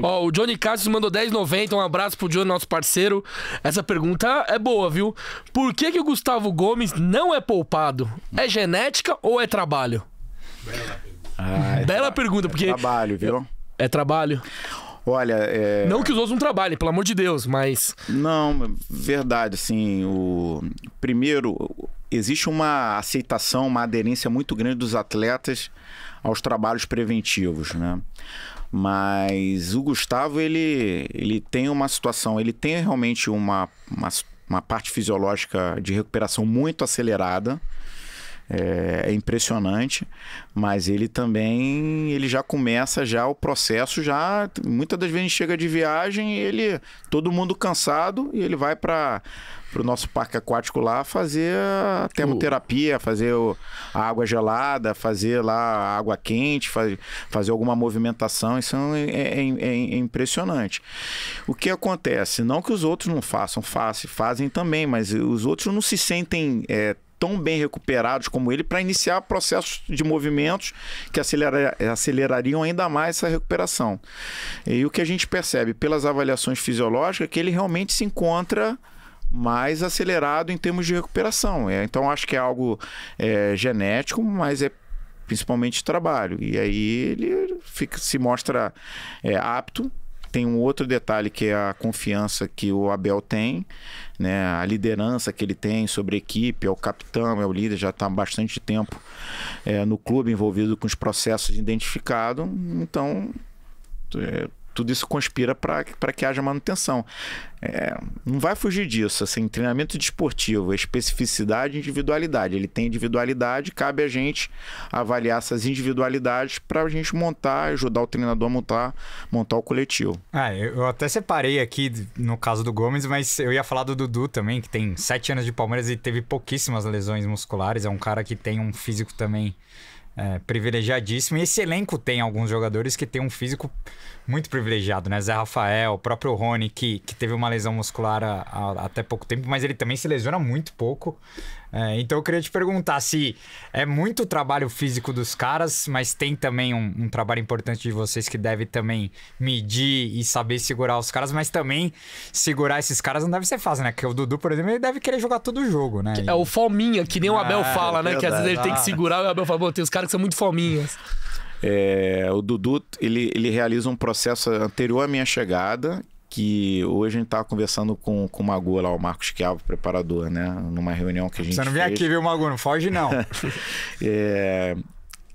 Ó, oh, o Johnny Cassius mandou 10,90. Um abraço pro Johnny, nosso parceiro. Essa pergunta é boa, viu? Por que, que o Gustavo Gomes não é poupado? É genética ou é trabalho? Bela, ah, é Bela pergunta, é porque. É trabalho, viu? É, é trabalho. Olha, é... Não que os outros não trabalhem, pelo amor de Deus, mas... Não, verdade, assim, o... Primeiro, existe uma aceitação, uma aderência muito grande dos atletas aos trabalhos preventivos, né? Mas o Gustavo, ele, ele tem uma situação, ele tem realmente uma, uma, uma parte fisiológica de recuperação muito acelerada. É, é, impressionante, mas ele também ele já começa já o processo já muitas das vezes chega de viagem ele todo mundo cansado e ele vai para para o nosso parque aquático lá fazer a termoterapia, fazer o, a água gelada, fazer lá água quente, faz, fazer alguma movimentação. Isso é é é, é, é, é, impressionante. O que acontece? Não que os outros não façam, faz, fazem também, mas os outros não se sentem é, tão bem recuperados como ele para iniciar processos de movimentos que acelerar, acelerariam ainda mais essa recuperação. E o que a gente percebe pelas avaliações fisiológicas é que ele realmente se encontra mais acelerado em termos de recuperação. É, então acho que é algo é, genético, mas é principalmente trabalho. E aí ele fica, se mostra é, apto tem um outro detalhe que é a confiança que o Abel tem, né? a liderança que ele tem sobre a equipe, é o capitão, é o líder, já está há bastante tempo é, no clube envolvido com os processos identificados. Então, é, tudo isso conspira para que haja manutenção. É, não vai fugir disso. Assim, treinamento desportivo, especificidade e individualidade. Ele tem individualidade, cabe a gente avaliar essas individualidades para a gente montar, ajudar o treinador a montar, montar o coletivo. Ah, eu até separei aqui no caso do Gomes, mas eu ia falar do Dudu também, que tem sete anos de Palmeiras e teve pouquíssimas lesões musculares. É um cara que tem um físico também é, privilegiadíssimo. E esse elenco tem alguns jogadores que tem um físico muito privilegiado, né? Zé Rafael, o próprio Rony, que, que teve uma lesão muscular há, até pouco tempo, mas ele também se lesiona muito pouco. É, então eu queria te perguntar se é muito trabalho físico dos caras, mas tem também um, um, trabalho importante de vocês que deve também medir e saber segurar os caras, mas também segurar esses caras não deve ser fácil, né? Porque o Dudu, por exemplo, ele deve querer jogar todo o jogo, né? É o fominha, que nem o Abel é, fala, né? Verdade. Que às vezes ele tem que segurar, e o Abel fala, pô, tem os caras que são muito fominhas. É, o Dudu, ele, ele realiza um processo anterior à minha chegada, que hoje a gente estava tá conversando com, com o Magu lá, o Marcos Chiavo, preparador, né? Numa reunião que a gente Você não vem fez. aqui, viu, Magu? Não foge, não. é,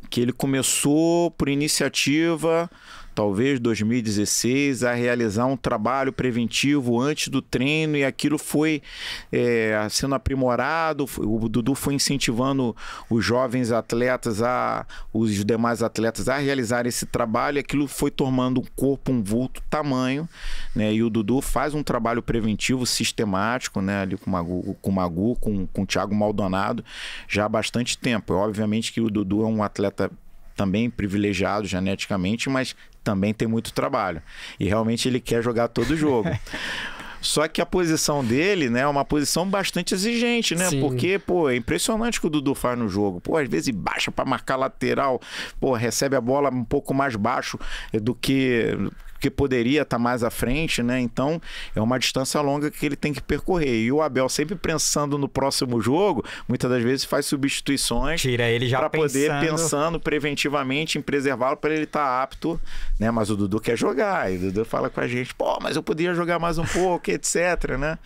que ele começou por iniciativa talvez 2016, a realizar um trabalho preventivo antes do treino e aquilo foi é, sendo aprimorado. O Dudu foi incentivando os jovens atletas, a, os demais atletas a realizar esse trabalho e aquilo foi tomando um corpo, um vulto, tamanho. Né? E o Dudu faz um trabalho preventivo sistemático né? ali com o Magu, com o, Magu, com, com o Thiago Maldonado já há bastante tempo. Obviamente que o Dudu é um atleta também privilegiado geneticamente, mas também tem muito trabalho. E realmente ele quer jogar todo o jogo. Só que a posição dele, né, é uma posição bastante exigente, né? Sim. Porque, pô, é impressionante o que o Dudu faz no jogo. Pô, às vezes baixa para marcar lateral, pô, recebe a bola um pouco mais baixo do que porque poderia estar tá mais à frente, né? Então é uma distância longa que ele tem que percorrer. E o Abel sempre pensando no próximo jogo, muitas das vezes faz substituições tira ele já para poder pensando preventivamente em preservá-lo para ele estar tá apto, né? Mas o Dudu quer jogar, e o Dudu fala com a gente, pô, mas eu poderia jogar mais um pouco, etc, né?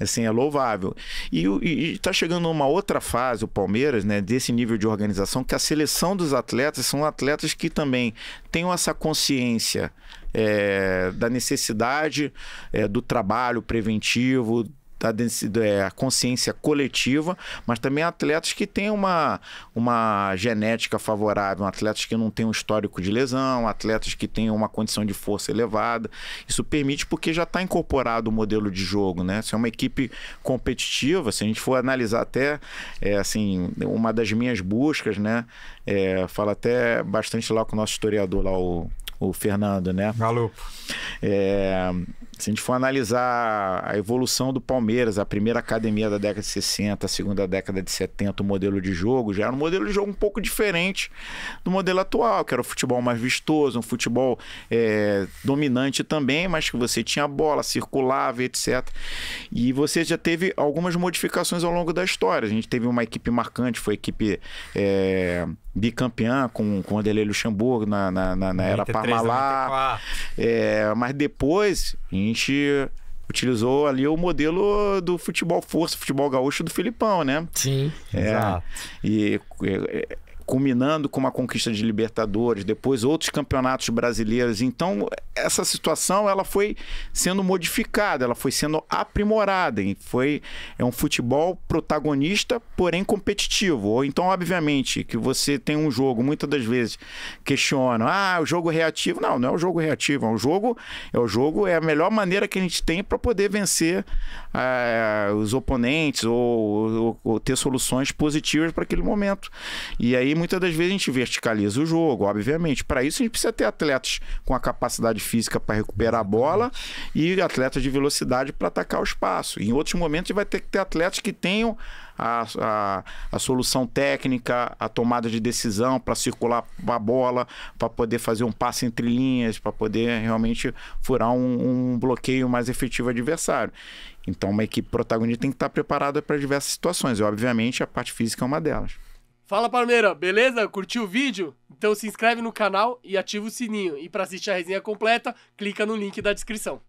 Assim, é louvável. E está chegando numa outra fase o Palmeiras, né, desse nível de organização que a seleção dos atletas são atletas que também tenham essa consciência é, da necessidade é, do trabalho preventivo, Tá da, é, a consciência coletiva, mas também atletas que têm uma, uma genética favorável, atletas que não têm um histórico de lesão, atletas que têm uma condição de força elevada. Isso permite porque já está incorporado o modelo de jogo, né? Se é uma equipe competitiva, se a gente for analisar até, é, assim, uma das minhas buscas, né? É, fala até bastante lá com o nosso historiador lá, o, o Fernando, né? Galo. É se a gente for analisar a evolução do Palmeiras, a primeira academia da década de 60, a segunda década de 70, o modelo de jogo já era um modelo de jogo um pouco diferente do modelo atual, que era o futebol mais vistoso, um futebol é, dominante também, mas que você tinha bola, circulava, etc. E você já teve algumas modificações ao longo da história. A gente teve uma equipe marcante, foi a equipe. É, bicampeã com, com o Anderlei Luxemburgo na, na, na, na era Parmalat. É, mas depois a gente utilizou ali o modelo do futebol força, futebol gaúcho do Filipão, né? Sim, é, exato. E é, culminando com uma conquista de Libertadores, depois outros campeonatos brasileiros. Então, essa situação ela foi sendo modificada, ela foi sendo aprimorada foi é um futebol protagonista, porém competitivo. Ou então, obviamente, que você tem um jogo, muitas das vezes questiona, "Ah, é o jogo reativo". Não, não é o jogo reativo, é o jogo, é o jogo é a melhor maneira que a gente tem para poder vencer uh, os oponentes ou, ou, ou ter soluções positivas para aquele momento. E aí muitas das vezes a gente verticaliza o jogo, obviamente. Para isso a gente precisa ter atletas com a capacidade física para recuperar a bola e atletas de velocidade para atacar o espaço. Em outros momentos a gente vai ter que ter atletas que tenham a, a, a solução técnica, a tomada de decisão para circular a bola, para poder fazer um passe entre linhas, para poder realmente furar um, um bloqueio mais efetivo adversário. Então, uma equipe protagonista tem que estar preparada para diversas situações. E, obviamente, a parte física é uma delas. Fala Palmeira, beleza? Curtiu o vídeo? Então se inscreve no canal e ativa o sininho. E para assistir a resenha completa, clica no link da descrição.